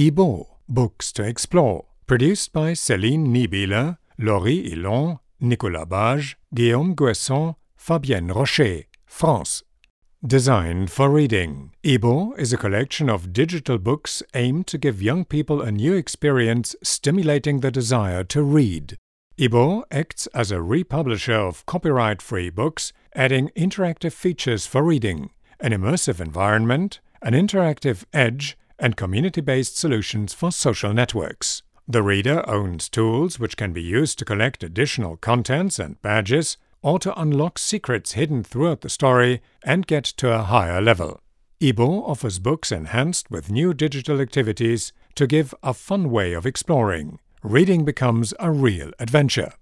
Ibor, Books to Explore, produced by Céline Nibila, Laurie Ilon, Nicolas Bage, Guillaume Guesson, Fabienne Rocher, France. Designed for reading, Ibor is a collection of digital books aimed to give young people a new experience stimulating the desire to read. Ibor acts as a republisher of copyright free books, adding interactive features for reading, an immersive environment, an interactive edge, and community based solutions for social networks. The reader owns tools which can be used to collect additional contents and badges, or to unlock secrets hidden throughout the story and get to a higher level. Ebo offers books enhanced with new digital activities to give a fun way of exploring. Reading becomes a real adventure.